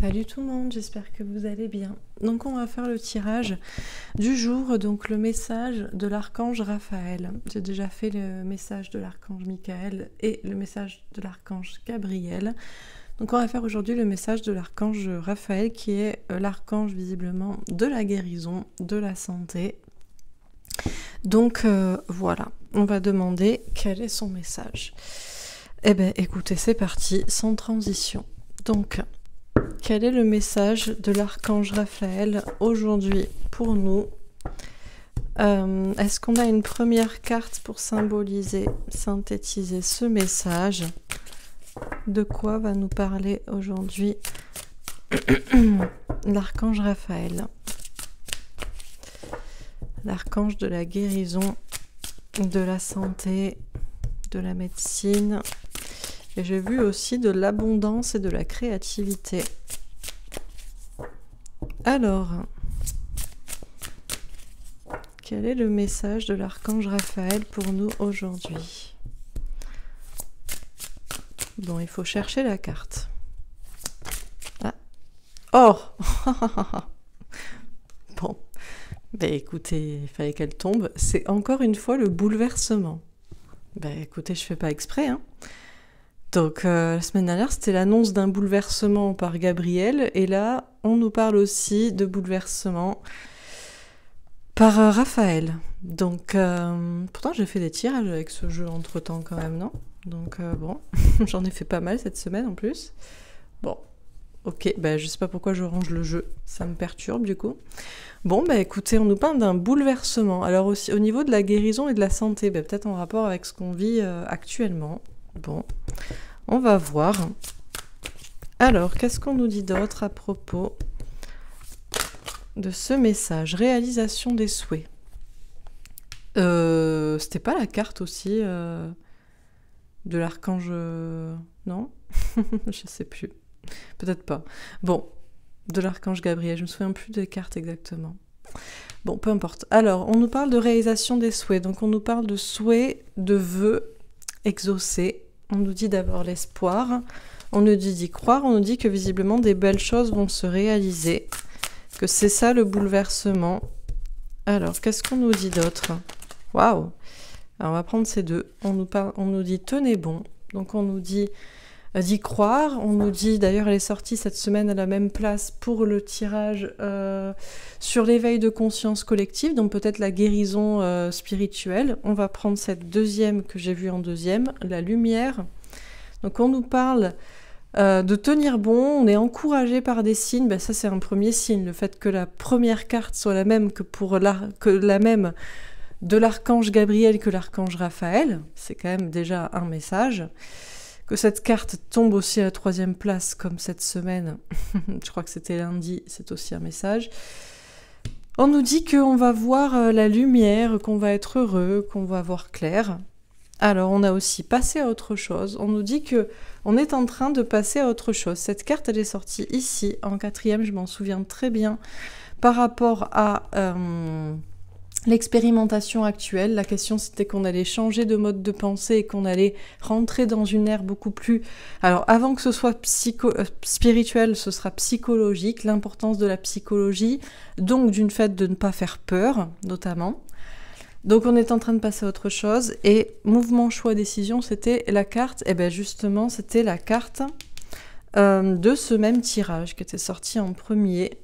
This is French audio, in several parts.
Salut tout le monde, j'espère que vous allez bien. Donc on va faire le tirage du jour, donc le message de l'archange Raphaël. J'ai déjà fait le message de l'archange Michael et le message de l'archange Gabriel. Donc on va faire aujourd'hui le message de l'archange Raphaël qui est euh, l'archange visiblement de la guérison, de la santé. Donc euh, voilà, on va demander quel est son message. Eh bien écoutez, c'est parti, sans transition. Donc, quel est le message de l'archange Raphaël aujourd'hui pour nous euh, Est-ce qu'on a une première carte pour symboliser, synthétiser ce message De quoi va nous parler aujourd'hui l'archange Raphaël L'archange de la guérison, de la santé, de la médecine, et j'ai vu aussi de l'abondance et de la créativité. Alors, quel est le message de l'archange Raphaël pour nous aujourd'hui Bon, il faut chercher la carte. Ah. Or oh Bon, ben écoutez, il fallait qu'elle tombe. C'est encore une fois le bouleversement. Ben écoutez, je fais pas exprès, hein. Donc euh, la semaine dernière, c'était l'annonce d'un bouleversement par Gabriel, et là, on nous parle aussi de bouleversement par euh, Raphaël. Donc euh, pourtant, j'ai fait des tirages avec ce jeu entre temps quand même, non Donc bon, j'en ai fait pas mal cette semaine en plus. Bon, ok, je bah, je sais pas pourquoi je range le jeu, ça me perturbe du coup. Bon, bah écoutez, on nous parle d'un bouleversement. Alors aussi au niveau de la guérison et de la santé, bah, peut-être en rapport avec ce qu'on vit actuellement. Bon, on va voir. Alors, qu'est-ce qu'on nous dit d'autre à propos de ce message Réalisation des souhaits. Euh, c'était pas la carte aussi euh, de l'archange euh, Non Je sais plus. Peut-être pas. Bon, de l'archange Gabriel, je me souviens plus des cartes exactement. Bon, peu importe. Alors, on nous parle de réalisation des souhaits. Donc, on nous parle de souhaits, de vœux exaucés, on nous dit d'abord l'espoir, on nous dit d'y croire, on nous dit que visiblement des belles choses vont se réaliser, que c'est ça le bouleversement. Alors, qu'est-ce qu'on nous dit d'autre Waouh Alors, on va prendre ces deux. On nous, on nous dit tenez bon, donc on nous dit d'y croire. On nous dit d'ailleurs, elle est sortie cette semaine à la même place pour le tirage euh, sur l'éveil de conscience collective, donc peut-être la guérison euh, spirituelle. On va prendre cette deuxième que j'ai vue en deuxième, la lumière. Donc on nous parle euh, de tenir bon, on est encouragé par des signes, ben, ça c'est un premier signe, le fait que la première carte soit la même que pour la, que la même de l'archange Gabriel que l'archange Raphaël, c'est quand même déjà un message que cette carte tombe aussi à la troisième place, comme cette semaine, je crois que c'était lundi, c'est aussi un message. On nous dit qu'on va voir euh, la lumière, qu'on va être heureux, qu'on va voir clair. Alors on a aussi passé à autre chose. On nous dit que on est en train de passer à autre chose. Cette carte, elle est sortie ici en quatrième, je m'en souviens très bien, par rapport à euh, l'expérimentation actuelle. La question c'était qu'on allait changer de mode de pensée et qu'on allait rentrer dans une ère beaucoup plus... Alors avant que ce soit psycho... Euh, spirituel, ce sera psychologique, l'importance de la psychologie, donc d'une fait de ne pas faire peur notamment. Donc on est en train de passer à autre chose et mouvement, choix, décision, c'était la carte, et eh bien justement c'était la carte euh, de ce même tirage qui était sorti en premier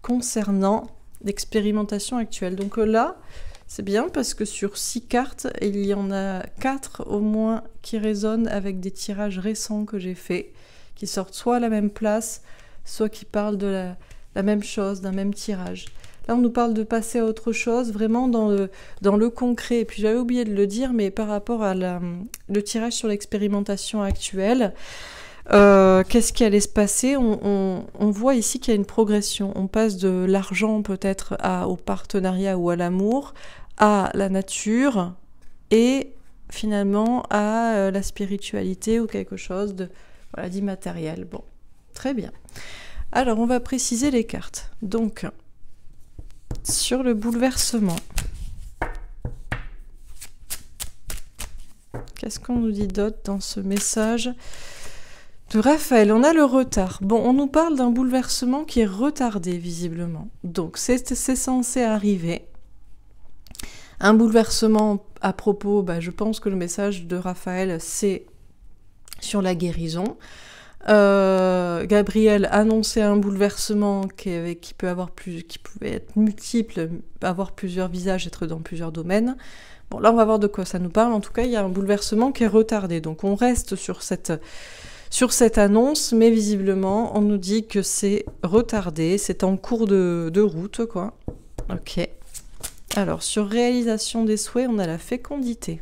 concernant d'expérimentation actuelle. Donc euh, là, c'est bien parce que sur six cartes, il y en a quatre au moins qui résonnent avec des tirages récents que j'ai faits, qui sortent soit à la même place, soit qui parlent de la, même chose, d'un même tirage. Là, on nous parle de passer à autre chose, vraiment dans le, concret. Et puis j'avais oublié de le dire, mais par rapport à le tirage sur l'expérimentation actuelle, euh, qu'est-ce qui allait se passer on, voit ici qu'il y a une progression. On passe de l'argent peut-être au partenariat ou à l'amour, à la nature et finalement à euh, la spiritualité ou quelque chose de voilà, d'immatériel. Bon, très bien. Alors on va préciser les cartes. Donc sur le bouleversement. Qu'est-ce qu'on nous dit d'autre dans ce message de Raphaël, on a le retard. Bon, on nous parle d'un bouleversement qui est retardé, visiblement. Donc, c'est censé arriver. Un bouleversement à propos, bah, je pense que le message de Raphaël, c'est sur la guérison. Euh, Gabriel annonçait un bouleversement qui, qui, peut avoir plus, qui pouvait être multiple, avoir plusieurs visages, être dans plusieurs domaines. Bon, là, on va voir de quoi ça nous parle. En tout cas, il y a un bouleversement qui est retardé. Donc, on reste sur cette, sur cette annonce, mais visiblement, on nous dit que c'est retardé, c'est en cours de, route, quoi. Ok. Alors, sur réalisation des souhaits, on a la fécondité.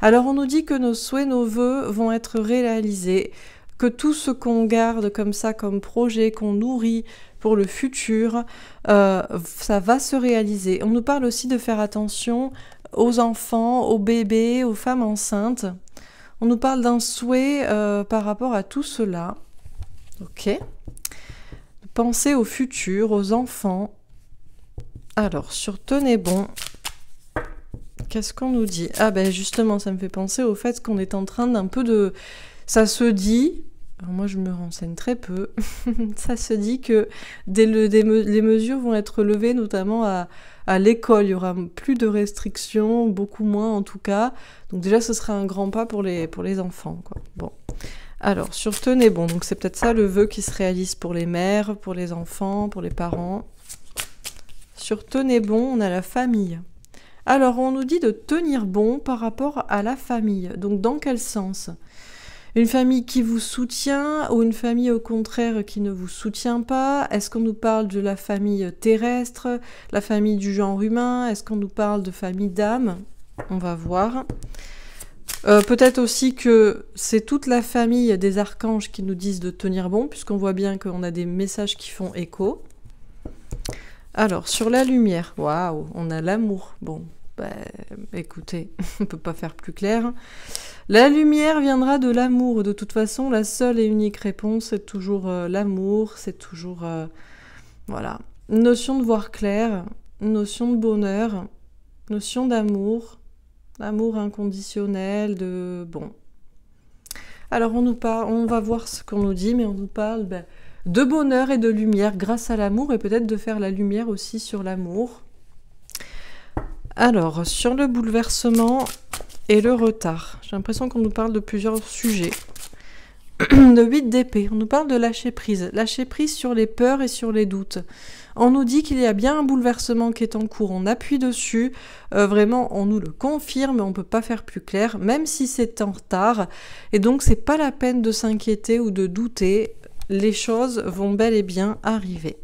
Alors, on nous dit que nos souhaits, nos vœux vont être réalisés, que tout ce qu'on garde comme ça, comme projet, qu'on nourrit pour le futur, euh, ça va se réaliser. On nous parle aussi de faire attention aux enfants, aux bébés, aux femmes enceintes. On nous parle d'un souhait euh, par rapport à tout cela. Ok. penser au futur, aux enfants. Alors, sur Tenez bon, qu'est-ce qu'on nous dit Ah ben justement, ça me fait penser au fait qu'on est en train d'un peu de... Ça se dit, alors moi je me renseigne très peu, ça se dit que les mesures vont être levées notamment à, à l'école, il y aura plus de restrictions, beaucoup moins en tout cas. Donc déjà, ce sera un grand pas pour les, enfants. Bon. Alors, sur tenez bon, donc c'est peut-être ça le vœu qui se réalise pour les mères, pour les enfants, pour les parents. Sur tenez bon, on a la famille. Alors, on nous dit de tenir bon par rapport à la famille. Donc, dans quel sens une famille qui vous soutient ou une famille au contraire qui ne vous soutient pas Est-ce qu'on nous parle de la famille terrestre, la famille du genre humain Est-ce qu'on nous parle de famille d'âme On va voir. Euh, peut-être aussi que c'est toute la famille des archanges qui nous disent de tenir bon, puisqu'on voit bien qu'on a des messages qui font écho. Alors, sur la lumière, waouh, on a l'amour. Bon, bah, écoutez, on ne peut pas faire plus clair. La lumière viendra de l'amour. De toute façon, la seule et unique réponse, c'est toujours euh, l'amour, c'est toujours... Euh, voilà. Notion de voir clair, notion de bonheur, notion d'amour, d'amour inconditionnel, de... Bon. Alors on nous parle, on va voir ce qu'on nous dit, mais on nous parle... Bah, de bonheur et de lumière grâce à l'amour et peut-être de faire la lumière aussi sur l'amour. Alors, sur le bouleversement et le retard, j'ai l'impression qu'on nous parle de plusieurs sujets. de 8 d'épée, on nous parle de lâcher prise. Lâcher prise sur les peurs et sur les doutes. On nous dit qu'il y a bien un bouleversement qui est en cours, on appuie dessus, euh, vraiment on nous le confirme, on ne peut pas faire plus clair, même si c'est en retard. Et donc c'est pas la peine de s'inquiéter ou de douter, les choses vont bel et bien arriver.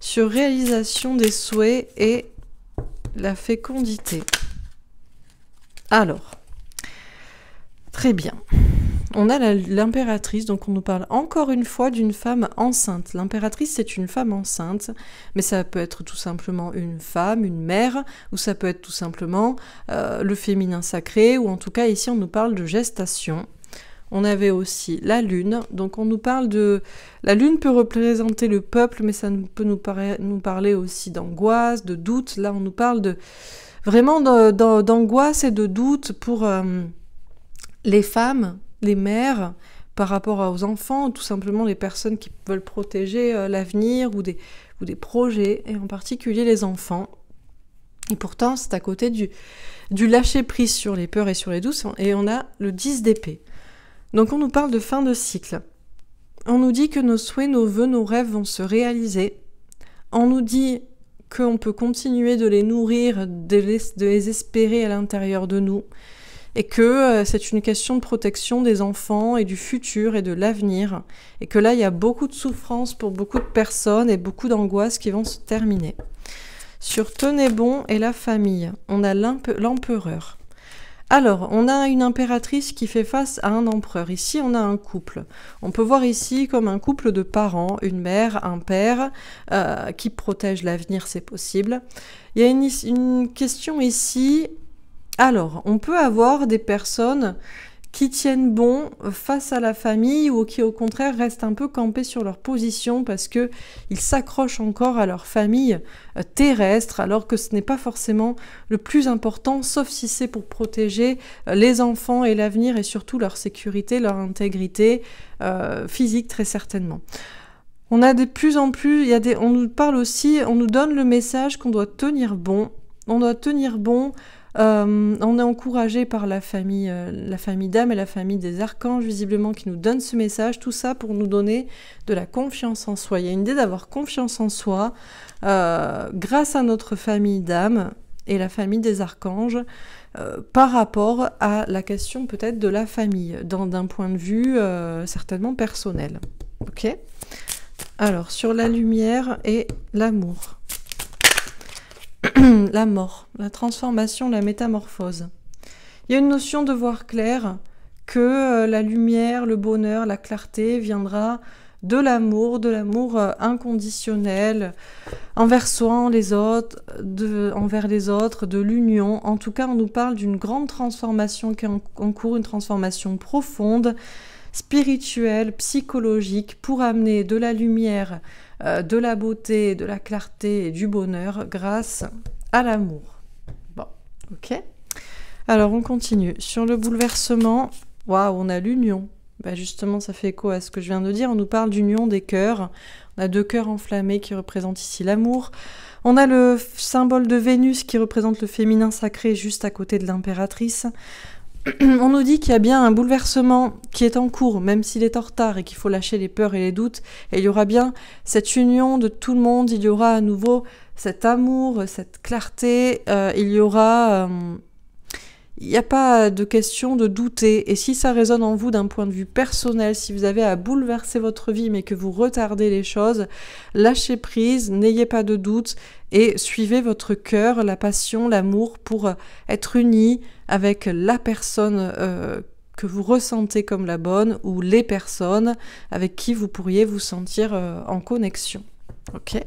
Sur réalisation des souhaits et la fécondité. Alors, très bien. On a l'impératrice, donc on nous parle encore une fois d'une femme enceinte. L'impératrice, c'est une femme enceinte, mais ça peut être tout simplement une femme, une mère, ou ça peut être tout simplement euh, le féminin sacré, ou en tout cas ici on nous parle de gestation on avait aussi la lune. Donc on nous parle de... La lune peut représenter le peuple, mais ça peut nous, parler aussi d'angoisse, de doute. Là, on nous parle de vraiment d'angoisse et de doute pour euh, les femmes, les mères, par rapport aux enfants, tout simplement les personnes qui veulent protéger euh, l'avenir ou des, ou des projets, et en particulier les enfants. Et pourtant, c'est à côté du, lâcher-prise sur les peurs et sur les douces et on a le 10 d'épée. Donc on nous parle de fin de cycle. On nous dit que nos souhaits, nos vœux, nos rêves vont se réaliser. On nous dit qu'on peut continuer de les nourrir, de les, espérer à l'intérieur de nous. Et que euh, c'est une question de protection des enfants et du futur et de l'avenir. Et que là, il y a beaucoup de souffrances pour beaucoup de personnes et beaucoup d'angoisses qui vont se terminer. Sur Tenez bon et la famille, on a l'empereur. Alors, on a une impératrice qui fait face à un empereur. Ici, on a un couple. On peut voir ici comme un couple de parents, une mère, un père, euh, qui protège l'avenir, c'est possible. Il y a une question ici. Alors, on peut avoir des personnes qui tiennent bon face à la famille ou qui au contraire restent un peu campés sur leur position parce que ils s'accrochent encore à leur famille euh, terrestre alors que ce n'est pas forcément le plus important sauf si c'est pour protéger euh, les enfants et l'avenir et surtout leur sécurité, leur intégrité euh, physique très certainement. On a de plus en plus, il y a des, on nous parle aussi, on nous donne le message qu'on doit tenir bon on doit tenir bon euh, on est encouragé par euh, la famille, d'âme et la famille des archanges, visiblement, qui nous donnent ce message. Tout ça pour nous donner de la confiance en soi. Il y a une idée d'avoir confiance en soi euh, grâce à notre famille d'âme et la famille des archanges par rapport à la question peut-être de la famille, d'un point de vue certainement personnel. Alors, sur la lumière et l'amour. la mort, la transformation, la métamorphose. Il y a une notion de voir clair que euh, la lumière, le bonheur, la clarté viendra de l'amour, de l'amour euh, inconditionnel envers soi, les autres, envers les autres, de l'union. En tout cas, on nous parle d'une grande transformation qui en cours, une transformation profonde, spirituelle, psychologique, pour amener de la lumière euh, de la beauté, de la clarté et du bonheur grâce à l'amour. Bon, ok. Alors on continue. Sur le bouleversement, waouh, on a l'union. Bah justement, ça fait écho à ce que je viens de dire. On nous parle d'union des cœurs. On a deux cœurs enflammés qui représentent ici l'amour. On a le symbole de Vénus qui représente le féminin sacré juste à côté de l'impératrice. on nous dit qu'il y a bien un bouleversement qui est en cours, même s'il est en retard et qu'il faut lâcher les peurs et les doutes. Et il y aura bien cette union de tout le monde, il y aura à nouveau cet amour, cette clarté, euh, il y aura... Euh, il n'y a pas de question de douter. Et si ça résonne en vous d'un point de vue personnel, si vous avez à bouleverser votre vie mais que vous retardez les choses, lâchez prise, n'ayez pas de doute et suivez votre cœur, la passion, l'amour pour euh, être unis avec la personne euh, que vous ressentez comme la bonne ou les personnes avec qui vous pourriez vous sentir euh, en connexion. Ok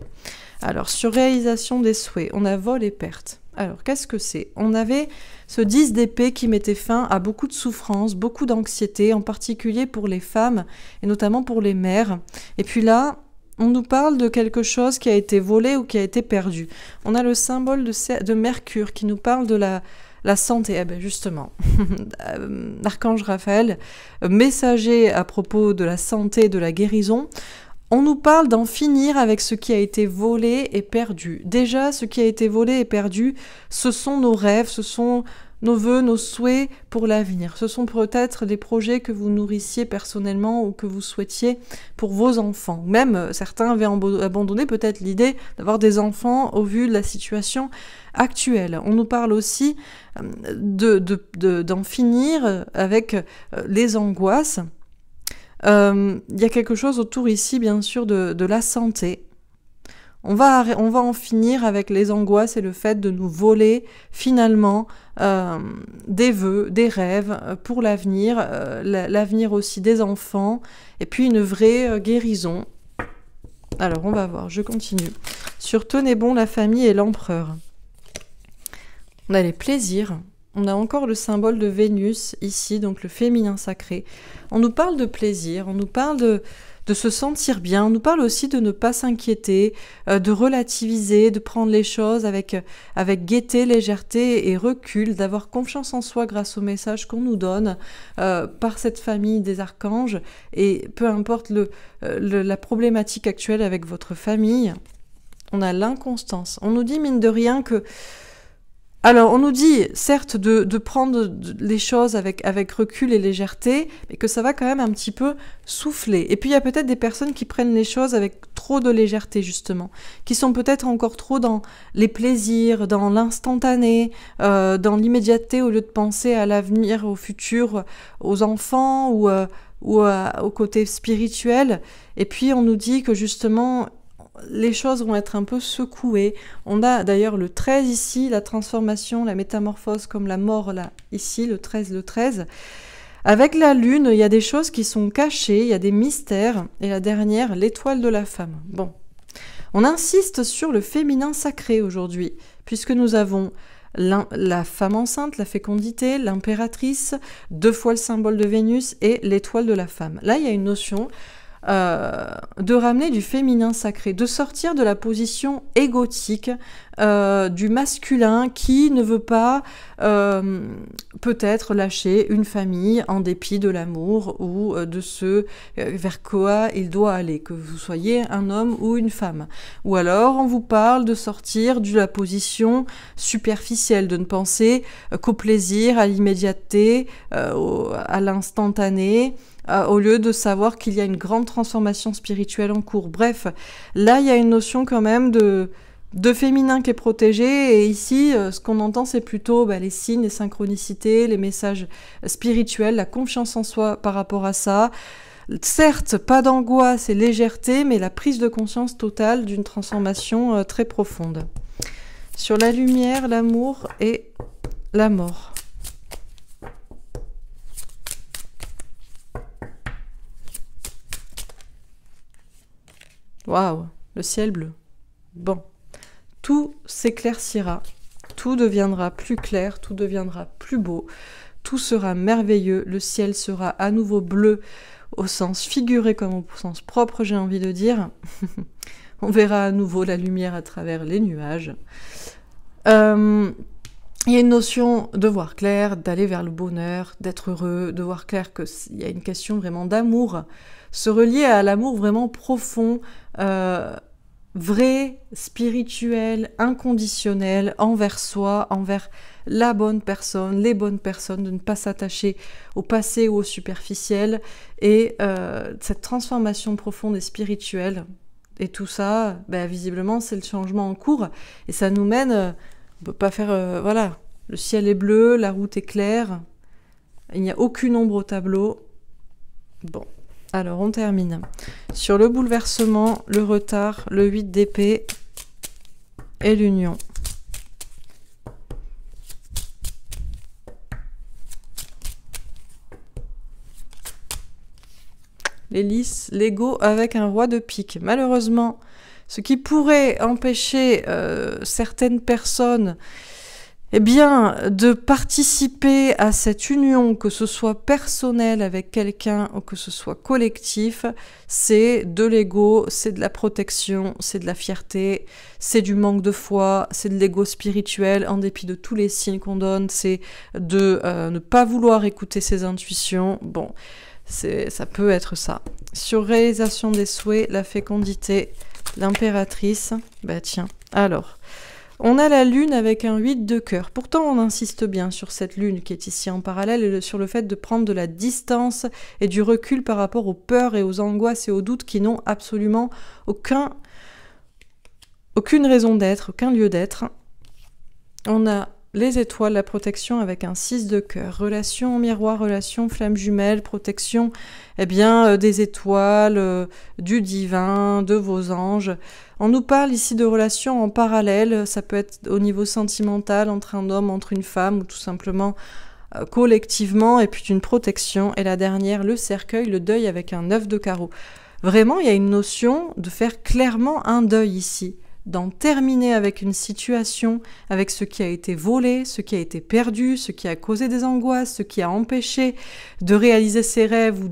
Alors, sur réalisation des souhaits, on a vol et perte. Alors, qu'est-ce que c'est On avait ce 10 d'épée qui mettait fin à beaucoup de souffrances, beaucoup d'anxiété, en particulier pour les femmes et notamment pour les mères. Et puis là, on nous parle de quelque chose qui a été volé ou qui a été perdu. On a le symbole de, Mercure qui nous parle de la, santé. Eh ben, justement, l'archange Raphaël, messager à propos de la santé, de la guérison, on nous parle d'en finir avec ce qui a été volé et perdu. Déjà, ce qui a été volé et perdu, ce sont nos rêves, ce sont nos voeux, nos souhaits pour l'avenir. Ce sont peut-être des projets que vous nourrissiez personnellement ou que vous souhaitiez pour vos enfants. Même euh, certains avaient abandonné peut-être l'idée d'avoir des enfants au vu de la situation actuelle. On nous parle aussi euh, d'en de, finir avec euh, les angoisses. Il y a quelque chose autour ici, bien sûr, de la santé, on va, on va en finir avec les angoisses et le fait de nous voler finalement euh, des vœux, des rêves euh, pour l'avenir, euh, l'avenir aussi des enfants, et puis une vraie guérison. Alors on va voir, je continue. Sur Tenez bon la famille et l'empereur. On a les plaisirs, on a encore le symbole de Vénus ici, donc le féminin sacré. On nous parle de plaisir, on nous parle de, de se sentir bien. On nous parle aussi de ne pas s'inquiéter, euh, de relativiser, de prendre les choses avec, euh, avec gaieté, légèreté et recul, d'avoir confiance en soi grâce au message qu'on nous donne euh, par cette famille des archanges. Et peu importe le, la problématique actuelle avec votre famille, on a l'inconstance. On nous dit, mine de rien, que alors, on nous dit, certes, de, de prendre les choses avec, avec, recul et légèreté, mais que ça va quand même un petit peu souffler. Et puis, il y a peut-être des personnes qui prennent les choses avec trop de légèreté, justement, qui sont peut-être encore trop dans les plaisirs, dans l'instantané, euh, dans l'immédiateté, au lieu de penser à l'avenir, au futur, aux enfants ou, euh, ou euh, au côté spirituel. Et puis, on nous dit que, justement, les choses vont être un peu secouées. On a d'ailleurs le 13 ici, la transformation, la métamorphose comme la mort là, ici, le 13, le 13. Avec la lune, il y a des choses qui sont cachées, il y a des mystères. Et la dernière, l'étoile de la femme. Bon, on insiste sur le féminin sacré aujourd'hui, puisque nous avons la femme enceinte, la fécondité, l'impératrice, deux fois le symbole de Vénus et l'étoile de la femme. Là, il y a une notion euh, de ramener du féminin sacré, de sortir de la position égotique euh, du masculin qui ne veut pas euh, peut-être lâcher une famille en dépit de l'amour ou de ce vers quoi il doit aller, que vous soyez un homme ou une femme. Ou alors on vous parle de sortir de la position superficielle, de ne penser qu'au plaisir, à l'immédiateté, à l'instantané, euh, au lieu de savoir qu'il y a une grande transformation spirituelle en cours. Bref, là, il y a une notion quand même de, de féminin qui est protégé. Et ici, euh, ce qu'on entend, c'est plutôt bah, les signes, les synchronicités, les messages spirituels, la confiance en soi par rapport à ça. Certes, pas d'angoisse et légèreté, mais la prise de conscience totale d'une transformation euh, très profonde. Sur la lumière, l'amour et la mort. Waouh, le ciel bleu. Bon, tout s'éclaircira, tout deviendra plus clair, tout deviendra plus beau, tout sera merveilleux, le ciel sera à nouveau bleu au sens figuré comme au sens propre, j'ai envie de dire. On verra à nouveau la lumière à travers les nuages. Euh, il y a une notion de voir clair, d'aller vers le bonheur, d'être heureux, de voir clair qu'il y a une question vraiment d'amour se relier à l'amour vraiment profond, euh, vrai, spirituel, inconditionnel, envers soi, envers la bonne personne, les bonnes personnes, de ne pas s'attacher au passé ou au superficiel, et euh, cette transformation profonde et spirituelle. Et tout ça, bah, visiblement, c'est le changement en cours, et ça nous mène, on peut pas faire, euh, voilà, le ciel est bleu, la route est claire, il n'y a aucune ombre au tableau. Bon, alors, on termine. Sur le bouleversement, le retard, le 8 d'épée et l'union. Les l'ego avec un roi de pique. Malheureusement, ce qui pourrait empêcher euh, certaines personnes eh bien, de participer à cette union, que ce soit personnelle avec quelqu'un ou que ce soit collectif, c'est de l'ego, c'est de la protection, c'est de la fierté, c'est du manque de foi, c'est de l'ego spirituel en dépit de tous les signes qu'on donne, c'est de euh, ne pas vouloir écouter ses intuitions. Bon, ça peut être ça. Sur réalisation des souhaits, la fécondité, l'impératrice, bah tiens, alors. On a la Lune avec un 8 de cœur. Pourtant, on insiste bien sur cette Lune qui est ici en parallèle et sur le fait de prendre de la distance et du recul par rapport aux peurs et aux angoisses et aux doutes qui n'ont absolument aucun, aucune raison d'être, aucun lieu d'être. On a les étoiles, la protection avec un 6 de cœur, relation miroir, relation flamme jumelle, protection eh bien, euh, des étoiles, euh, du divin, de vos anges. On nous parle ici de relations en parallèle, ça peut être au niveau sentimental, entre un homme, entre une femme, ou tout simplement euh, collectivement, et puis une protection. Et la dernière, le cercueil, le deuil avec un 9 de carreau. Vraiment, il y a une notion de faire clairement un deuil ici d'en terminer avec une situation, avec ce qui a été volé, ce qui a été perdu, ce qui a causé des angoisses, ce qui a empêché de réaliser ses rêves ou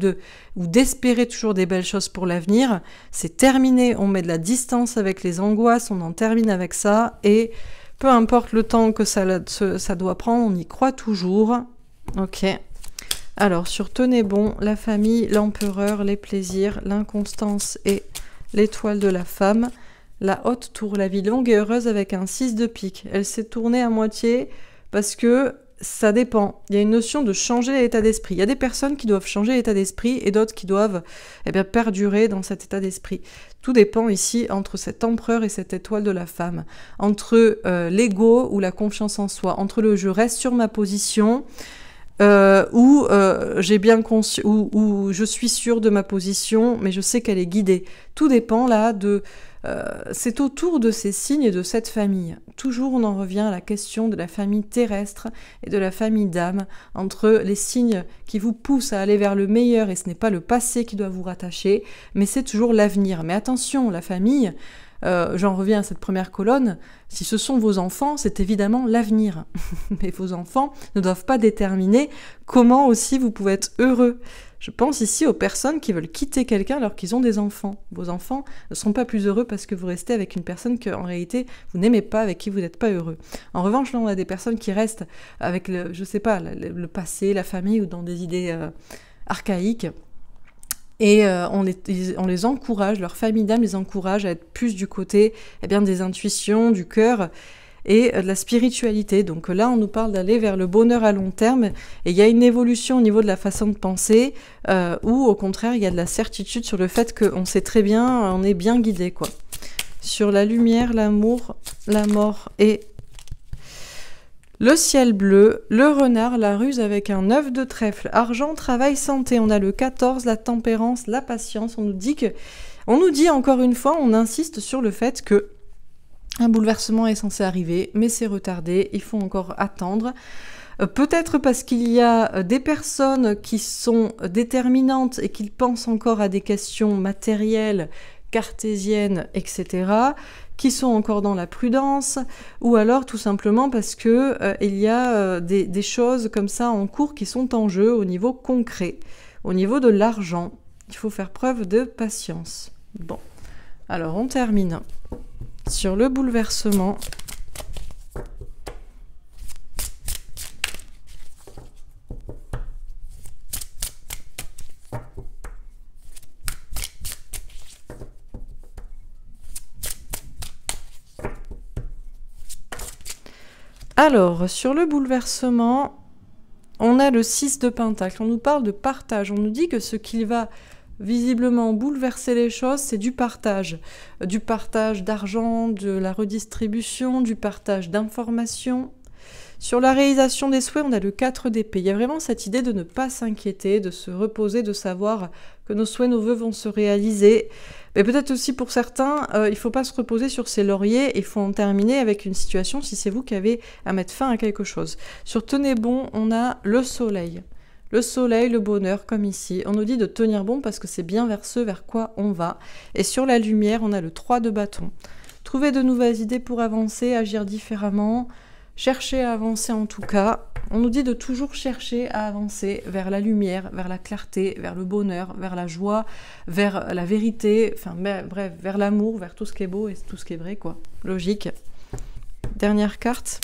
ou d'espérer toujours des belles choses pour l'avenir, c'est terminé, on met de la distance avec les angoisses, on en termine avec ça et peu importe le temps que ça, ça doit prendre, on y croit toujours. OK. Alors sur tenez bon, la famille, l'empereur, les plaisirs, l'inconstance et l'étoile de la femme. La haute tour, la vie longue et heureuse avec un 6 de pique. Elle s'est tournée à moitié parce que ça dépend. Il y a une notion de changer l'état d'esprit. Il y a des personnes qui doivent changer l'état d'esprit et d'autres qui doivent eh bien, perdurer dans cet état d'esprit. Tout dépend ici entre cet empereur et cette étoile de la femme, entre euh, l'ego ou la confiance en soi, entre le je reste sur ma position. Euh, ou euh, « j'ai bien je suis sûre de ma position, mais je sais qu'elle est guidée. Tout dépend là de euh, c'est autour de ces signes et de cette famille. Toujours on en revient à la question de la famille terrestre et de la famille d'âme, entre les signes qui vous poussent à aller vers le meilleur et ce n'est pas le passé qui doit vous rattacher, mais c'est toujours l'avenir. Mais attention, la famille, euh, j'en reviens à cette première colonne, si ce sont vos enfants, c'est évidemment l'avenir. Mais vos enfants ne doivent pas déterminer comment aussi vous pouvez être heureux. Je pense ici aux personnes qui veulent quitter quelqu'un alors qu'ils ont des enfants. Vos enfants ne seront pas plus heureux parce que vous restez avec une personne que, en réalité, vous n'aimez pas, avec qui vous n'êtes pas heureux. En revanche, là, on a des personnes qui restent avec le, je sais pas, le, passé, la famille ou dans des idées euh, archaïques. Et euh, on, les, encourage, leur famille d'âme les encourage à être plus du côté eh bien, des intuitions, du cœur et euh, de la spiritualité. Donc euh, là, on nous parle d'aller vers le bonheur à long terme et il y a une évolution au niveau de la façon de penser euh, ou au contraire, il y a de la certitude sur le fait qu'on sait très bien, on est bien guidé quoi. Sur la lumière, l'amour, la mort et le ciel bleu, le renard, la ruse avec un œuf de trèfle, argent, travail, santé. On a le 14, la tempérance, la patience. On nous dit que, on nous dit encore une fois, on insiste sur le fait que un bouleversement est censé arriver, mais c'est retardé, il faut encore attendre. Euh, peut-être parce qu'il y a euh, des personnes qui sont déterminantes et qu'ils pensent encore à des questions matérielles, cartésiennes, etc., qui sont encore dans la prudence, ou alors tout simplement parce que euh, il y a des choses comme ça en cours qui sont en jeu au niveau concret, au niveau de l'argent. Il faut faire preuve de patience. Bon, alors on termine sur le bouleversement. Alors, sur le bouleversement, on a le 6 de Pentacle. On nous parle de partage. On nous dit que ce qu'il va visiblement bouleverser les choses, c'est du partage. Du partage d'argent, de la redistribution, du partage d'informations. Sur la réalisation des souhaits, on a le 4 d'épée. Il y a vraiment cette idée de ne pas s'inquiéter, de se reposer, de savoir que nos souhaits, nos voeux vont se réaliser. Mais peut-être aussi pour certains, euh, il ne faut pas se reposer sur ses lauriers il faut en terminer avec une situation si c'est vous qui avez à mettre fin à quelque chose. Sur Tenez bon, on a le soleil le soleil, le bonheur, comme ici. On nous dit de tenir bon parce que c'est bien vers ce vers quoi on va. Et sur la lumière, on a le 3 de bâton. Trouver de nouvelles idées pour avancer, agir différemment, chercher à avancer en tout cas. On nous dit de toujours chercher à avancer vers la lumière, vers la clarté, vers le bonheur, vers la joie, vers la vérité, enfin ben, bref, vers l'amour, vers tout ce qui est beau et tout ce qui est vrai, quoi. Logique. Dernière carte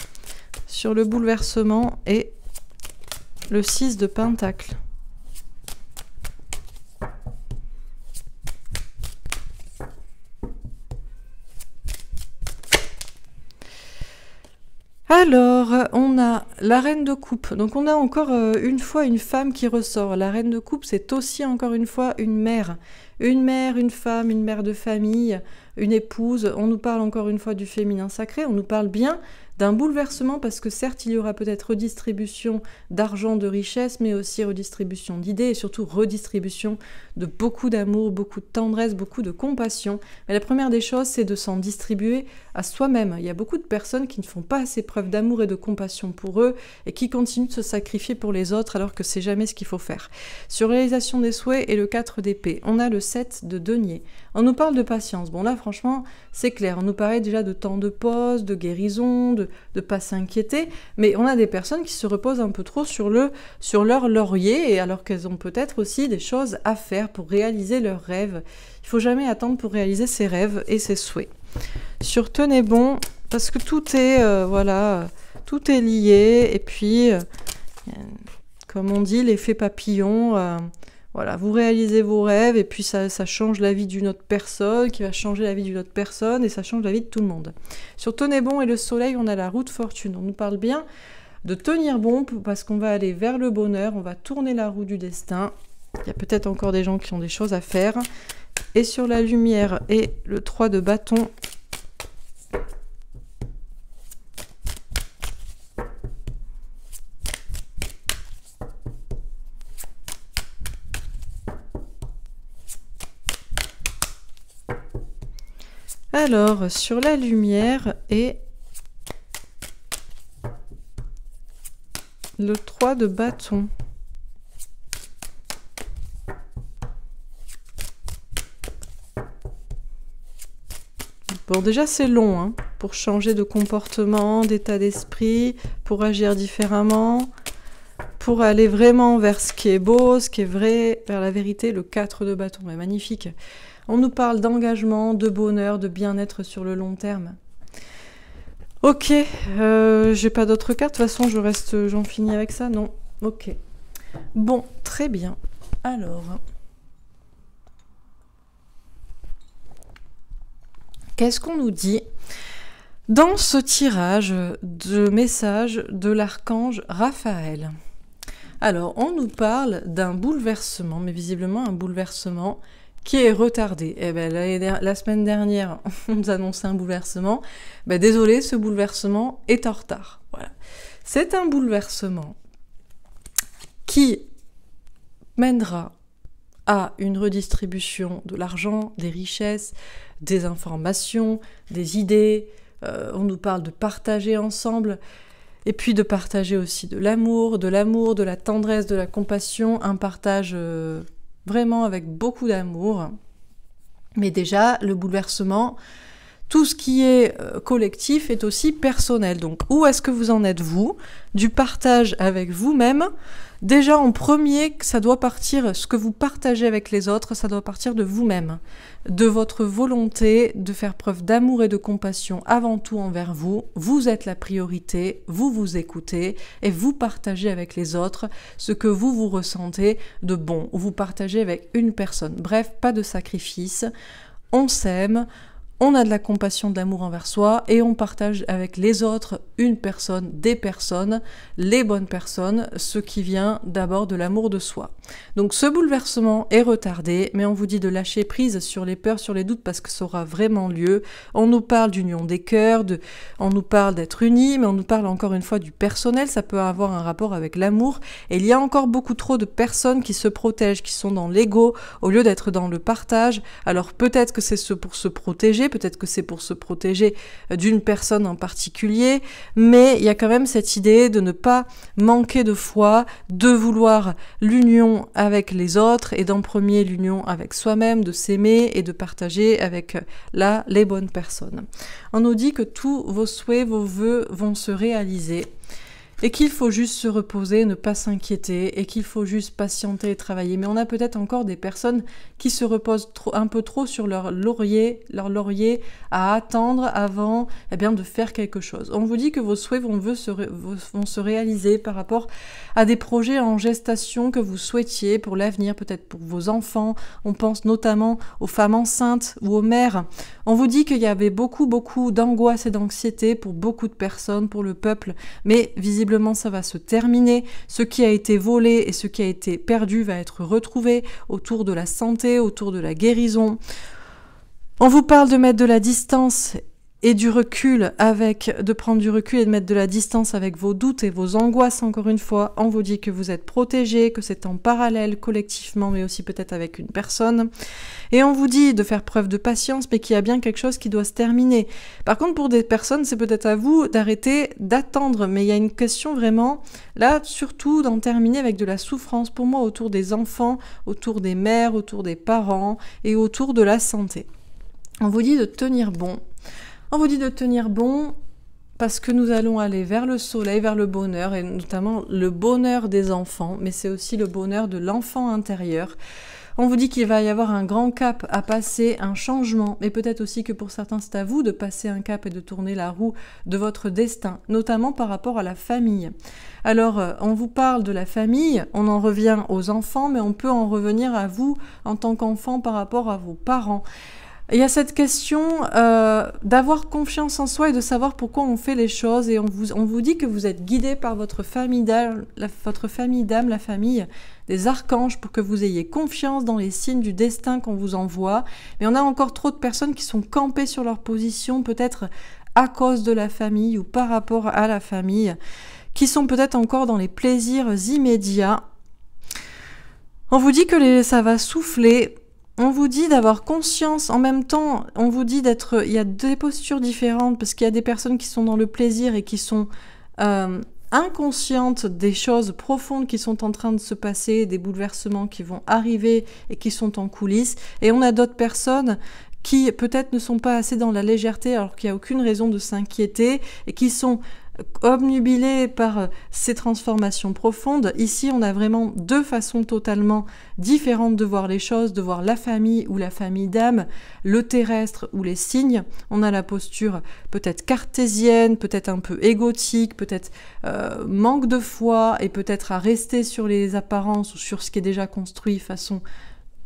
sur le bouleversement et le 6 de Pentacle. Alors, on a la reine de coupe. Donc, on a encore euh, une fois une femme qui ressort. La reine de coupe, c'est aussi encore une fois une mère. Une mère, une femme, une mère de famille, une épouse. On nous parle encore une fois du féminin sacré. On nous parle bien d'un bouleversement parce que certes, il y aura peut-être redistribution d'argent, de richesse, mais aussi redistribution d'idées et surtout redistribution de beaucoup d'amour, beaucoup de tendresse, beaucoup de compassion. Mais la première des choses, c'est de s'en distribuer à soi-même. Il y a beaucoup de personnes qui ne font pas assez preuve d'amour et de compassion pour eux et qui continuent de se sacrifier pour les autres alors que c'est jamais ce qu'il faut faire. Sur réalisation des souhaits et le 4 d'épée, on a le 7 de denier. On nous parle de patience. Bon là franchement, c'est clair, on nous paraît déjà de temps de pause, de guérison, de, de pas s'inquiéter, mais on a des personnes qui se reposent un peu trop sur, le, sur leur laurier, et alors qu'elles ont peut-être aussi des choses à faire pour réaliser leurs rêves. Il faut jamais attendre pour réaliser ses rêves et ses souhaits. Sur tenez bon, parce que tout est, euh, voilà, tout est lié, et puis, euh, comme on dit, l'effet papillon... Euh, voilà, vous réalisez vos rêves et puis ça, change la vie d'une autre personne, qui va changer la vie d'une autre personne et ça change la vie de tout le monde. Sur Tenez bon et le soleil, on a la roue de fortune. On nous parle bien de tenir bon parce qu'on va aller vers le bonheur, on va tourner la roue du destin. Il y a peut-être encore des gens qui ont des choses à faire. Et sur la lumière et le 3 de bâton, Alors, sur la lumière et le 3 de bâton. Bon, déjà c'est long hein, pour changer de comportement, d'état d'esprit, pour agir différemment, pour aller vraiment vers ce qui est beau, ce qui est vrai, vers la vérité. Le 4 de bâton est magnifique. On nous parle d'engagement, de bonheur, de bien-être sur le long terme. Ok, je euh, j'ai pas d'autres cartes. De toute façon, je reste, j'en finis avec ça. Non, ok. Bon, très bien. Alors, qu'est-ce qu'on nous dit dans ce tirage de messages de l'archange Raphaël Alors, on nous parle d'un bouleversement, mais visiblement un bouleversement qui est retardé. Eh ben, la, semaine dernière, on nous annonçait un bouleversement. Ben, désolé, ce bouleversement est en retard. Voilà. C'est un bouleversement qui mènera à une redistribution de l'argent, des richesses, des informations, des idées. Euh, on nous parle de partager ensemble. Et puis de partager aussi de l'amour, de l'amour, de la tendresse, de la compassion, un partage euh, vraiment avec beaucoup d'amour. Mais déjà, le bouleversement, tout ce qui est euh, collectif est aussi personnel. Donc où est-ce que vous en êtes vous du partage avec vous-même Déjà en premier, ça doit partir, ce que vous partagez avec les autres, ça doit partir de vous-même, de votre volonté de faire preuve d'amour et de compassion avant tout envers vous. Vous êtes la priorité, vous vous écoutez et vous partagez avec les autres ce que vous vous ressentez de bon, vous partagez avec une personne. Bref, pas de sacrifice, on s'aime, on a de la compassion, de l'amour envers soi et on partage avec les autres une personne, des personnes, les bonnes personnes, ce qui vient d'abord de l'amour de soi. Donc ce bouleversement est retardé, mais on vous dit de lâcher prise sur les peurs, sur les doutes parce que ça aura vraiment lieu. On nous parle d'union des cœurs, on nous parle d'être unis, mais on nous parle encore une fois du personnel, ça peut avoir un rapport avec l'amour et il y a encore beaucoup trop de personnes qui se protègent, qui sont dans l'ego au lieu d'être dans le partage. Alors peut-être que c'est ce pour se protéger peut-être que c'est pour se protéger euh, d'une personne en particulier, mais il y a quand même cette idée de ne pas manquer de foi, de vouloir l'union avec les autres et d'en premier l'union avec soi-même, de s'aimer et de partager avec euh, là les bonnes personnes. On nous dit que tous vos souhaits, vos vœux vont se réaliser et qu'il faut juste se reposer, ne pas s'inquiéter et qu'il faut juste patienter et travailler. Mais on a peut-être encore des personnes qui se reposent trop, un peu trop sur leur laurier, leur laurier à attendre avant eh bien, de faire quelque chose. On vous dit que vos souhaits vont, se vont se réaliser par rapport à des projets en gestation que vous souhaitiez pour l'avenir, peut-être pour vos enfants. On pense notamment aux femmes enceintes ou aux mères. On vous dit qu'il y avait beaucoup, beaucoup d'angoisse et d'anxiété pour beaucoup de personnes, pour le peuple. Mais visiblement, ça va se terminer. Ce qui a été volé et ce qui a été perdu va être retrouvé autour de la santé, autour de la guérison. On vous parle de mettre de la distance et du recul avec, de prendre du recul et de mettre de la distance avec vos doutes et vos angoisses, encore une fois, on vous dit que vous êtes protégé, que c'est en parallèle collectivement, mais aussi peut-être avec une personne. Et on vous dit de faire preuve de patience, mais qu'il y a bien quelque chose qui doit se terminer. Par contre, pour des personnes, c'est peut-être à vous d'arrêter d'attendre, mais il y a une question vraiment, là, surtout d'en terminer avec de la souffrance, pour moi, autour des enfants, autour des mères, autour des parents et autour de la santé. On vous dit de tenir bon, on vous dit de tenir bon parce que nous allons aller vers le soleil, vers le bonheur, et notamment le bonheur des enfants, mais c'est aussi le bonheur de l'enfant intérieur. On vous dit qu'il va y avoir un grand cap à passer, un changement, et peut-être aussi que pour certains, c'est à vous de passer un cap et de tourner la roue de votre destin, notamment par rapport à la famille. Alors, euh, on vous parle de la famille, on en revient aux enfants, mais on peut en revenir à vous en tant qu'enfant par rapport à vos parents il y a cette question euh, d'avoir confiance en soi et de savoir pourquoi on fait les choses. Et on vous, on vous dit que vous êtes guidé par votre famille d'âme, votre famille d'âme, la famille des archanges, pour que vous ayez confiance dans les signes du destin qu'on vous envoie. Mais on a encore trop de personnes qui sont campées sur leur position, peut-être à cause de la famille ou par rapport à la famille, qui sont peut-être encore dans les plaisirs immédiats. On vous dit que les, ça va souffler, on vous dit d'avoir conscience, en même temps, on vous dit d'être... Il y a des postures différentes, parce qu'il y a des personnes qui sont dans le plaisir et qui sont euh, inconscientes des choses profondes qui sont en train de se passer, des bouleversements qui vont arriver et qui sont en coulisses. Et on a d'autres personnes qui peut-être ne sont pas assez dans la légèreté alors qu'il n'y a aucune raison de s'inquiéter et qui sont obnubilé par euh, ces transformations profondes. Ici, on a vraiment deux façons totalement différentes de voir les choses, de voir la famille ou la famille d'âme, le terrestre ou les signes. On a la posture peut-être cartésienne, peut-être un peu égotique, peut-être euh, manque de foi et peut-être à rester sur les apparences ou sur ce qui est déjà construit façon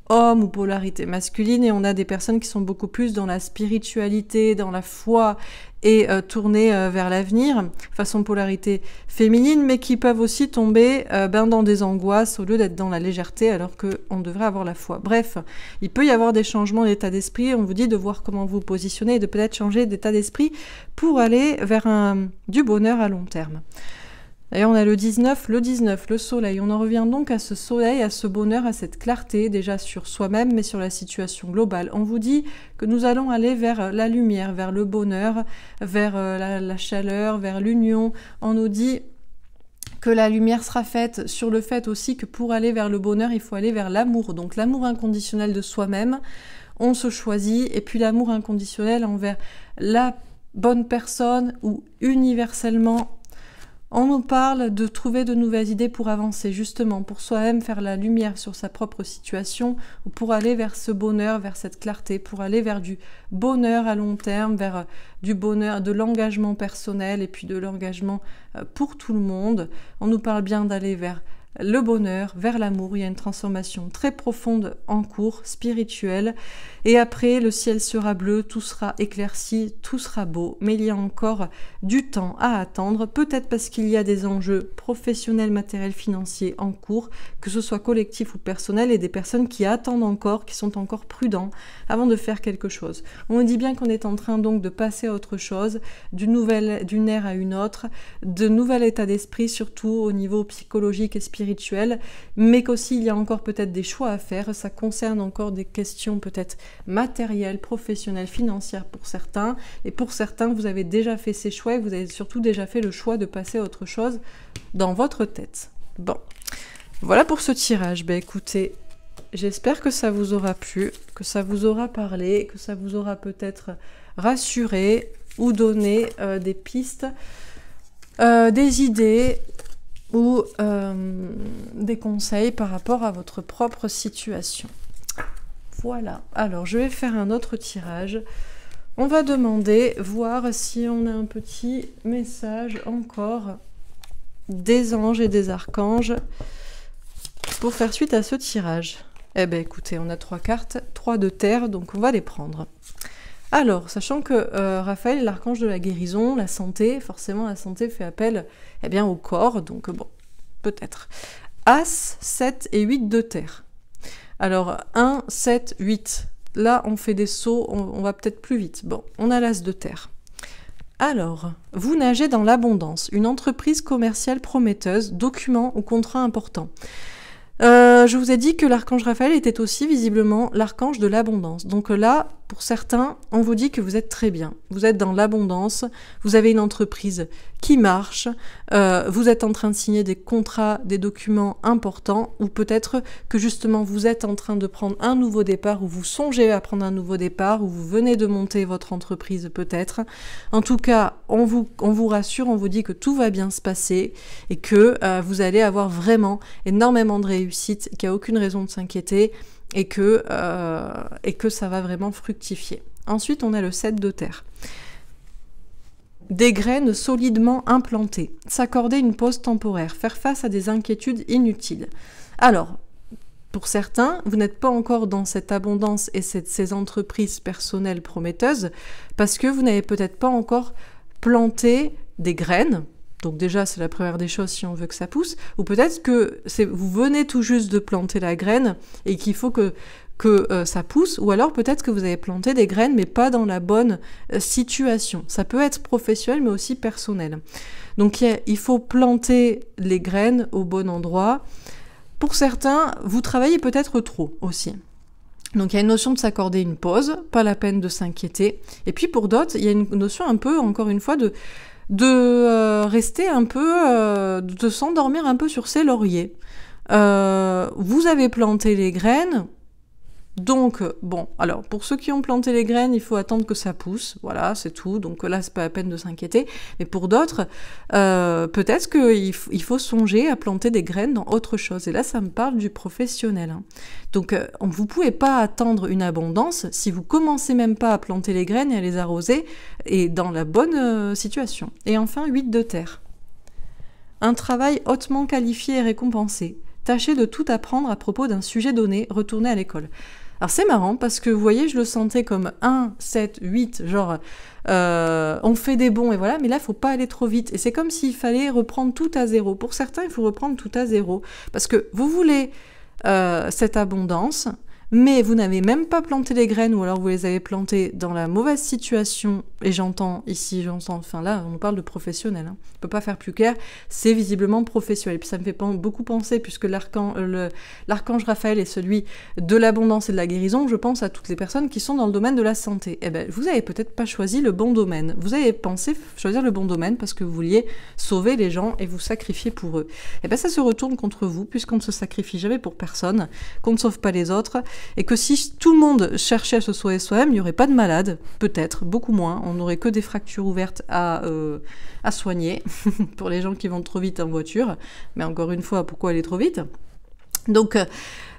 homme ou polarité masculine et on a des personnes qui sont beaucoup plus dans la spiritualité, dans la foi, et euh, tourner euh, vers l'avenir, façon polarité féminine, mais qui peuvent aussi tomber euh, ben, dans des angoisses au lieu d'être dans la légèreté alors qu'on devrait avoir la foi. Bref, il peut y avoir des changements d'état d'esprit, on vous dit de voir comment vous positionner et de peut-être changer d'état d'esprit pour aller vers un, du bonheur à long terme. D'ailleurs, on a le 19, le 19, le soleil. On en revient donc à ce soleil, à ce bonheur, à cette clarté, déjà sur soi-même, mais sur la situation globale. On vous dit que nous allons aller vers la lumière, vers le bonheur, vers euh, la, chaleur, vers l'union. On nous dit que la lumière sera faite sur le fait aussi que pour aller vers le bonheur, il faut aller vers l'amour. Donc l'amour inconditionnel de soi-même, on se choisit, et puis l'amour inconditionnel envers la bonne personne ou universellement on nous parle de trouver de nouvelles idées pour avancer, justement, pour soi-même faire la lumière sur sa propre situation, pour aller vers ce bonheur, vers cette clarté, pour aller vers du bonheur à long terme, vers euh, du bonheur, de l'engagement personnel et puis de l'engagement euh, pour tout le monde. On nous parle bien d'aller vers le bonheur, vers l'amour. Il y a une transformation très profonde en cours, spirituelle. Et après, le ciel sera bleu, tout sera éclairci, tout sera beau, mais il y a encore du temps à attendre, peut-être parce qu'il y a des enjeux professionnels, matériels, financiers en cours, que ce soit collectif ou personnel, et des personnes qui attendent encore, qui sont encore prudents avant de faire quelque chose. On dit bien qu'on est en train donc de passer à autre chose, d'une nouvelle, d'une ère à une autre, de nouvel état d'esprit, surtout au niveau psychologique et spirituel, mais qu'aussi il y a encore peut-être des choix à faire, ça concerne encore des questions peut-être matériel, professionnel, financière pour certains. Et pour certains, vous avez déjà fait ces choix et vous avez surtout déjà fait le choix de passer à autre chose dans votre tête. Bon, voilà pour ce tirage. Ben écoutez, j'espère que ça vous aura plu, que ça vous aura parlé, que ça vous aura peut-être rassuré ou donné euh, des pistes, euh, des idées ou euh, des conseils par rapport à votre propre situation. Voilà, alors je vais faire un autre tirage. On va demander, voir si on a un petit message encore des anges et des archanges pour faire suite à ce tirage. Eh bien écoutez, on a trois cartes, trois de terre, donc on va les prendre. Alors, sachant que euh, Raphaël est l'archange de la guérison, la santé, forcément la santé fait appel eh bien, au corps, donc bon, peut-être. As, 7 et 8 de terre. Alors 1, 7, 8. Là, on fait des sauts, on, va peut-être plus vite. Bon, on a l'as de terre. Alors, vous nagez dans l'abondance, une entreprise commerciale prometteuse, document ou contrat important. Euh, je vous ai dit que l'archange Raphaël était aussi visiblement l'archange de l'abondance. Donc là, pour certains, on vous dit que vous êtes très bien, vous êtes dans l'abondance, vous avez une entreprise qui marche, euh, vous êtes en train de signer des contrats, des documents importants, ou peut-être que justement vous êtes en train de prendre un nouveau départ, ou vous songez à prendre un nouveau départ, ou vous venez de monter votre entreprise peut-être. En tout cas, on vous, on vous rassure, on vous dit que tout va bien se passer et que euh, vous allez avoir vraiment énormément de réussite, qu'il n'y a aucune raison de s'inquiéter et que, euh, et que ça va vraiment fructifier. Ensuite, on a le 7 de terre. Des graines solidement implantées, s'accorder une pause temporaire, faire face à des inquiétudes inutiles. Alors, pour certains, vous n'êtes pas encore dans cette abondance et cette, ces entreprises personnelles prometteuses parce que vous n'avez peut-être pas encore planté des graines donc déjà, c'est la première des choses si on veut que ça pousse. Ou peut-être que vous venez tout juste de planter la graine et qu'il faut que, euh, ça pousse. Ou alors peut-être que vous avez planté des graines mais pas dans la bonne euh, situation. Ça peut être professionnel mais aussi personnel. Donc il faut planter les graines au bon endroit. Pour certains, vous travaillez peut-être trop aussi. Donc il y a une notion de s'accorder une pause, pas la peine de s'inquiéter. Et puis pour d'autres, il y a une notion un peu, encore une fois, de de euh, rester un peu, euh, de s'endormir un peu sur ses lauriers. Euh, vous avez planté les graines, donc, bon, alors pour ceux qui ont planté les graines, il faut attendre que ça pousse, voilà, c'est tout. Donc là, c'est pas la peine de s'inquiéter. Mais pour d'autres, euh, peut-être qu'il faut songer à planter des graines dans autre chose. Et là, ça me parle du professionnel. Hein. Donc, vous euh, vous pouvez pas attendre une abondance si vous commencez même pas à planter les graines et à les arroser et dans la bonne euh, situation. Et enfin, huit de terre. Un travail hautement qualifié et récompensé. Tâchez de tout apprendre à propos d'un sujet donné, retournez à l'école. Alors c'est marrant parce que vous voyez, je le sentais comme 1, 7, 8, genre euh, on fait des bons et voilà, mais là faut pas aller trop vite. Et c'est comme s'il fallait reprendre tout à zéro. Pour certains, il faut reprendre tout à zéro. Parce que vous voulez euh, cette abondance, mais vous n'avez même pas planté les graines ou alors vous les avez plantées dans la mauvaise situation, et j'entends ici, j'entends, enfin là, on parle de professionnel, hein. on ne peut pas faire plus clair, c'est visiblement professionnel. Et puis ça me fait beaucoup penser, puisque euh, l'archange Raphaël est celui de l'abondance et de la guérison, je pense à toutes les personnes qui sont dans le domaine de la santé. Eh bien, vous n'avez peut-être pas choisi le bon domaine, vous avez pensé choisir le bon domaine parce que vous vouliez sauver les gens et vous sacrifier pour eux. Eh bien ça se retourne contre vous, puisqu'on ne se sacrifie jamais pour personne, qu'on ne sauve pas les autres, et que si tout le monde cherchait ce soi-même, il n'y aurait pas de malades, peut-être, beaucoup moins. On n'aurait que des fractures ouvertes à, euh, à soigner pour les gens qui vont trop vite en voiture. Mais encore une fois, pourquoi aller trop vite donc euh,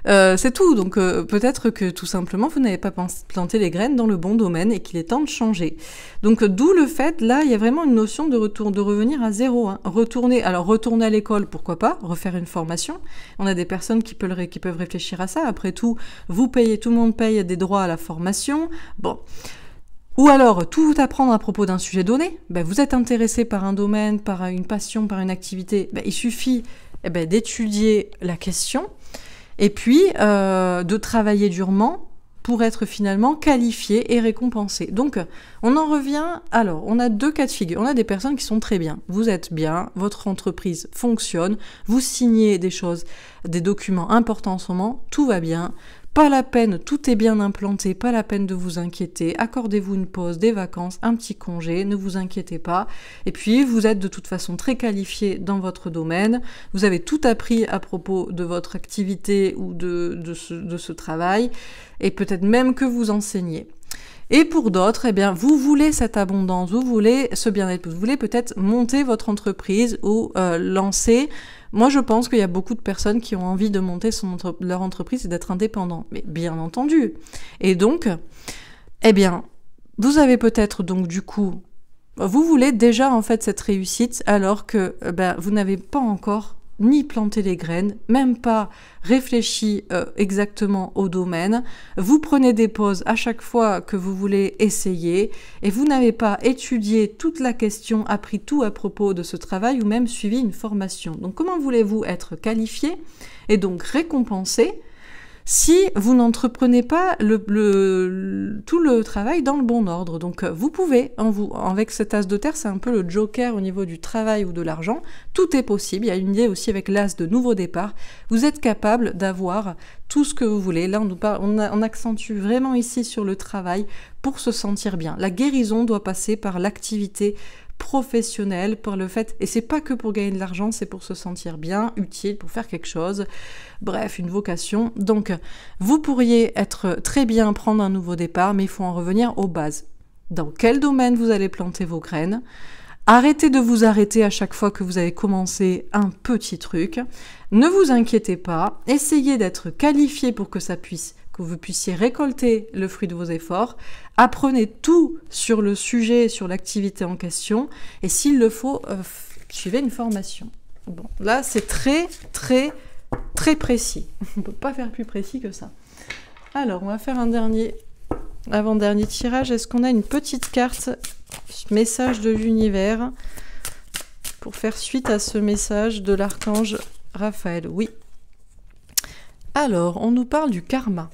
euh, c'est tout. Donc euh, peut-être que tout simplement vous n'avez pas planté les graines dans le bon domaine et qu'il est temps de changer. Donc d'où le fait, là, il y a vraiment une notion de retour, de revenir à zéro. Hein. Retourner, alors retourner à l'école, pourquoi pas, refaire une formation. On a des personnes qui peuvent, réfléchir à ça. Après tout, vous payez, tout le monde paye des droits à la formation. Bon. Ou alors, tout apprendre à propos d'un sujet donné. Ben, vous êtes intéressé par un domaine, par une passion, par une activité. Ben, il suffit eh ben, d'étudier la question et puis euh, de travailler durement pour être finalement qualifié et récompensé. Donc, on en revient. Alors, on a deux cas de figure. On a des personnes qui sont très bien. Vous êtes bien, votre entreprise fonctionne, vous signez des choses, des documents importants en ce moment, tout va bien. Pas la peine, tout est bien implanté, pas la peine de vous inquiéter. Accordez-vous une pause, des vacances, un petit congé, ne vous inquiétez pas. Et puis, vous êtes de toute façon très qualifié dans votre domaine. Vous avez tout appris à propos de votre activité ou de, ce, travail. Et peut-être même que vous enseignez. Et pour d'autres, eh bien, vous voulez cette abondance, vous voulez ce bien-être, vous voulez peut-être monter votre entreprise ou euh, lancer moi, je pense qu'il y a beaucoup de personnes qui ont envie de monter leur entreprise et d'être indépendant, mais bien entendu. Et donc, eh bien, vous avez peut-être donc du coup, vous voulez déjà en fait cette réussite alors que bah, vous n'avez pas encore ni planter les graines, même pas réfléchi euh, exactement au domaine. Vous prenez des pauses à chaque fois que vous voulez essayer et vous n'avez pas étudié toute la question, appris tout à propos de ce travail ou même suivi une formation. Donc comment voulez-vous être qualifié et donc récompensé si vous n'entreprenez pas le, tout le travail dans le bon ordre. Donc euh, vous pouvez, en vous, avec cet as de terre, c'est un peu le joker au niveau du travail ou de l'argent, tout est possible. Il y a une idée aussi avec l'as de nouveau départ. Vous êtes capable d'avoir tout ce que vous voulez. Là, on, nous on accentue vraiment ici sur le travail pour se sentir bien. La guérison doit passer par l'activité professionnel, pour le fait, et c'est pas que pour gagner de l'argent, c'est pour se sentir bien, utile, pour faire quelque chose, bref, une vocation. Donc, vous pourriez être très bien, prendre un nouveau départ, mais il faut en revenir aux bases. Dans quel domaine vous allez planter vos graines Arrêtez de vous arrêter à chaque fois que vous avez commencé un petit truc. Ne vous inquiétez pas, essayez d'être qualifié pour que ça puisse que vous puissiez récolter le fruit de vos efforts. Apprenez tout sur le sujet, sur l'activité en question, et s'il le faut, euh, suivez une formation. Bon, là, c'est très, très, très précis. On ne peut pas faire plus précis que ça. Alors, on va faire un dernier, avant-dernier tirage. Est-ce qu'on a une petite carte, message de l'univers, pour faire suite à ce message de l'archange Raphaël Oui. Alors, on nous parle du karma.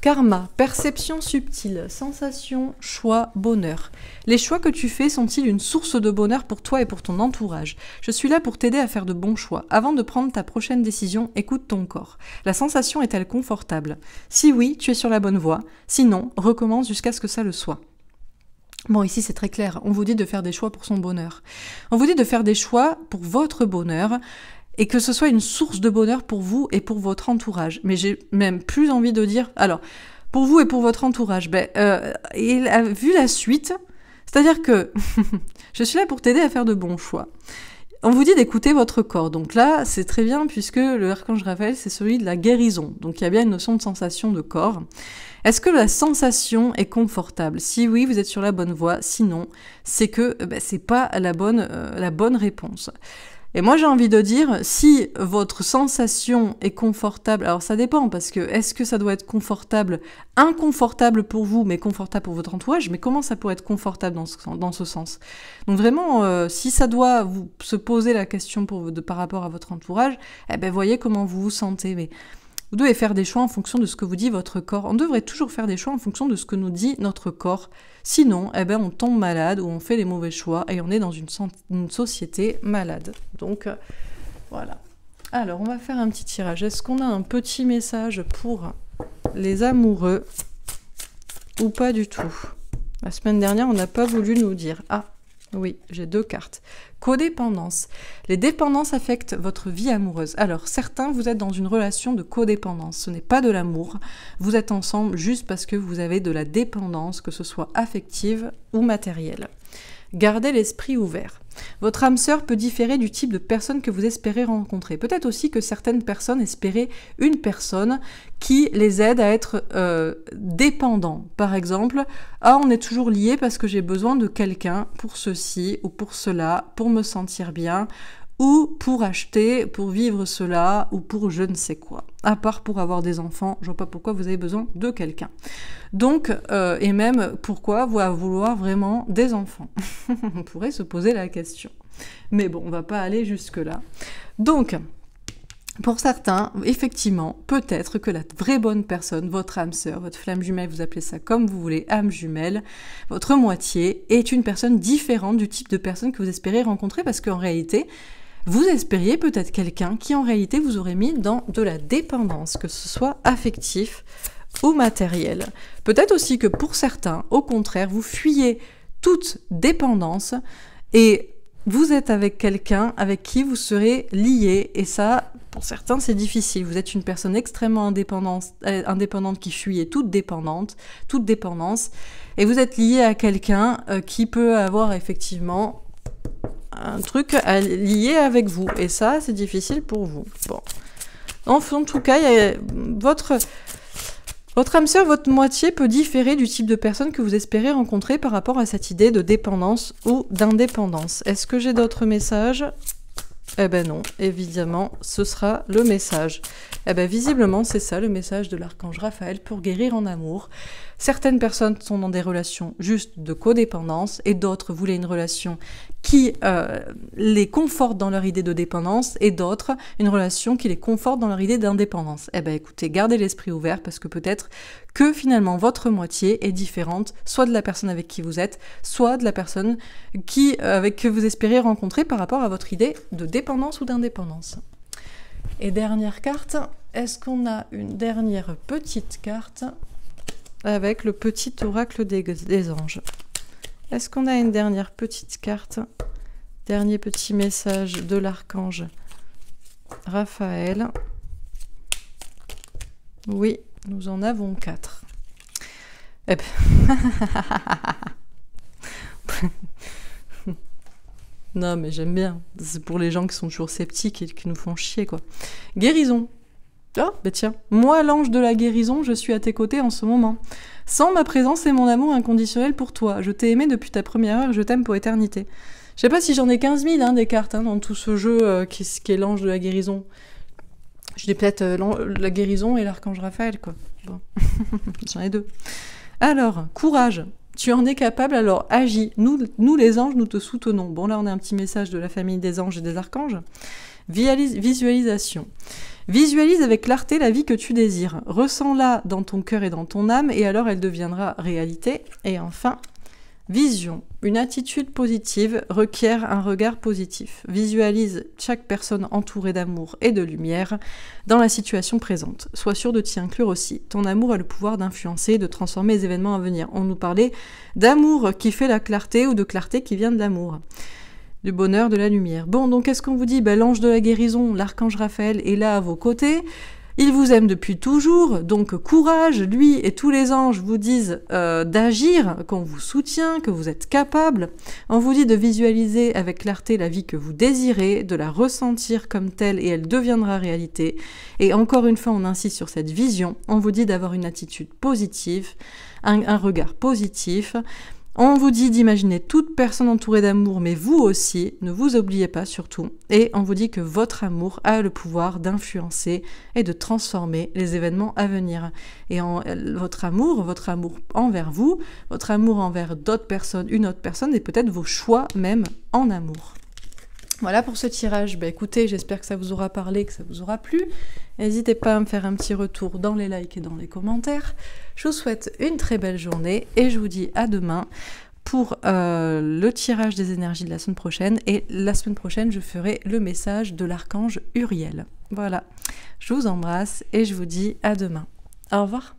Karma, perception subtile, sensation, choix, bonheur. Les choix que tu fais sont-ils une source de bonheur pour toi et pour ton entourage Je suis là pour t'aider à faire de bons choix. Avant de prendre ta prochaine décision, écoute ton corps. La sensation est-elle confortable Si oui, tu es sur la bonne voie. Sinon, recommence jusqu'à ce que ça le soit. Bon, ici c'est très clair, on vous dit de faire des choix pour son bonheur. On vous dit de faire des choix pour votre bonheur et que ce soit une source de bonheur pour vous et pour votre entourage. Mais j'ai même plus envie de dire, alors, pour vous et pour votre entourage, ben, euh, vu la suite, c'est-à-dire que je suis là pour t'aider à faire de bons choix. On vous dit d'écouter votre corps. Donc là, c'est très bien puisque le archange Raphaël, c'est celui de la guérison. Donc il y a bien une notion de sensation de corps. Est-ce que la sensation est confortable Si oui, vous êtes sur la bonne voie. Sinon, c'est que ce ben, c'est pas la bonne, euh, la bonne réponse. Et moi j'ai envie de dire, si votre sensation est confortable, alors ça dépend, parce que est-ce que ça doit être confortable, inconfortable pour vous, mais confortable pour votre entourage, mais comment ça pourrait être confortable dans ce, dans ce sens Donc vraiment, euh, si ça doit vous, se poser la question de, par rapport à votre entourage, eh ben voyez comment vous vous sentez. Mais vous devez faire des choix en fonction de ce que vous dit votre corps. On devrait toujours faire des choix en fonction de ce que nous dit notre corps. Sinon, eh ben, on tombe malade ou on fait les mauvais choix et on est dans une, société malade. Donc, euh, voilà. Alors, on va faire un petit tirage. Est-ce qu'on a un petit message pour les amoureux ou pas du tout La semaine dernière, on n'a pas voulu nous dire. Ah, oui, j'ai deux cartes. Codépendance. Les dépendances affectent votre vie amoureuse. Alors, certains, vous êtes dans une relation de codépendance. Ce n'est pas de l'amour. Vous êtes ensemble juste parce que vous avez de la dépendance, que ce soit affective ou matérielle. Gardez l'esprit ouvert. Votre âme sœur peut différer du type de personne que vous espérez rencontrer. Peut-être aussi que certaines personnes espéraient une personne qui les aide à être euh, dépendants. Par exemple, ah on est toujours lié parce que j'ai besoin de quelqu'un pour ceci ou pour cela, pour me sentir bien, ou pour acheter, pour vivre cela, ou pour je ne sais quoi. À part pour avoir des enfants, je ne vois pas pourquoi vous avez besoin de quelqu'un. Donc, euh, et même pourquoi vous vouloir vraiment des enfants On pourrait se poser la question. Mais bon, on va pas aller jusque-là. Donc, pour certains, effectivement, peut-être que la vraie bonne personne, votre âme sœur, votre flamme jumelle, vous appelez ça comme vous voulez, âme jumelle, votre moitié, est une personne différente du type de personne que vous espérez rencontrer parce qu'en réalité, vous espériez peut-être quelqu'un qui en réalité vous aurait mis dans de la dépendance, que ce soit affectif ou matériel. Peut-être aussi que pour certains, au contraire, vous fuyez toute dépendance et vous êtes avec quelqu'un avec qui vous serez lié et ça, pour certains, c'est difficile. Vous êtes une personne extrêmement indépendante, euh, indépendante qui fuyait toute toute dépendance, et vous êtes lié à quelqu'un euh, qui peut avoir effectivement un truc à lier avec vous. Et ça, c'est difficile pour vous. Bon. en tout cas, votre, votre âme sœur, votre moitié peut différer du type de personne que vous espérez rencontrer par rapport à cette idée de dépendance ou d'indépendance. Est-ce que j'ai d'autres messages Eh ben non, évidemment, ce sera le message. Eh ben visiblement, c'est ça le message de l'archange Raphaël pour guérir en amour. Certaines personnes sont dans des relations juste de codépendance et d'autres voulaient une relation qui euh, les conforte dans leur idée de dépendance et d'autres une relation qui les conforte dans leur idée d'indépendance. Eh bien écoutez, gardez l'esprit ouvert parce que peut-être que finalement votre moitié est différente, soit de la personne avec qui vous êtes, soit de la personne qui, euh, avec que vous espérez rencontrer par rapport à votre idée de dépendance ou d'indépendance. Et dernière carte, est-ce qu'on a une dernière petite carte avec le petit oracle des anges est-ce qu'on a une dernière petite carte Dernier petit message de l'archange Raphaël. Oui, nous en avons quatre. Eh ben. non, mais j'aime bien. C'est pour les gens qui sont toujours sceptiques et qui nous font chier, quoi. Guérison. Ah, bah tiens, moi l'ange de la guérison, je suis à tes côtés en ce moment. Sans ma présence et mon amour inconditionnel pour toi, je t'ai aimé depuis ta première heure, je t'aime pour éternité. Je sais pas si j'en ai 15 000 hein, des cartes hein, dans tout ce jeu euh, qui, qui, est l'ange de la guérison. Je dis peut-être euh, la guérison et l'archange Raphaël, quoi. Bon. j'en ai deux. Alors, courage, tu en es capable, alors agis. Nous, nous les anges, nous te soutenons. Bon, là, on a un petit message de la famille des anges et des archanges. visualisation. Visualise avec clarté la vie que tu désires. Ressens-la dans ton cœur et dans ton âme, et alors elle deviendra réalité. Et enfin, Vision. Une attitude positive requiert un regard positif. Visualise chaque personne entourée d'amour et de lumière dans la situation présente. Sois sûr de t'y inclure aussi. Ton amour a le pouvoir d'influencer et de transformer les événements à venir. On nous parlait d'amour qui fait la clarté ou de clarté qui vient de l'amour du bonheur, de la lumière. Bon, donc qu'est-ce qu'on vous dit ben, L'ange de la guérison, l'archange Raphaël, est là à vos côtés. Il vous aime depuis toujours, donc courage, lui et tous les anges vous disent euh, d'agir, qu'on vous soutient, que vous êtes capable. On vous dit de visualiser avec clarté la vie que vous désirez, de la ressentir comme telle et elle deviendra réalité. Et encore une fois, on insiste sur cette vision, on vous dit d'avoir une attitude positive, un regard positif, on vous dit d'imaginer toute personne entourée d'amour, mais vous aussi, ne vous oubliez pas surtout. Et on vous dit que votre amour a le pouvoir d'influencer et de transformer les événements à venir. Et en, votre amour, votre amour envers vous, votre amour envers d'autres personnes, une autre personne, et peut-être vos choix même en amour. Voilà pour ce tirage. Bah, écoutez, j'espère que ça vous aura parlé, que ça vous aura plu. N'hésitez pas à me faire un petit retour dans les likes et dans les commentaires. Je vous souhaite une très belle journée et je vous dis à demain pour euh, le tirage des énergies de la semaine prochaine. Et la semaine prochaine, je ferai le message de l'archange Uriel. Voilà. Je vous embrasse et je vous dis à demain. Au revoir.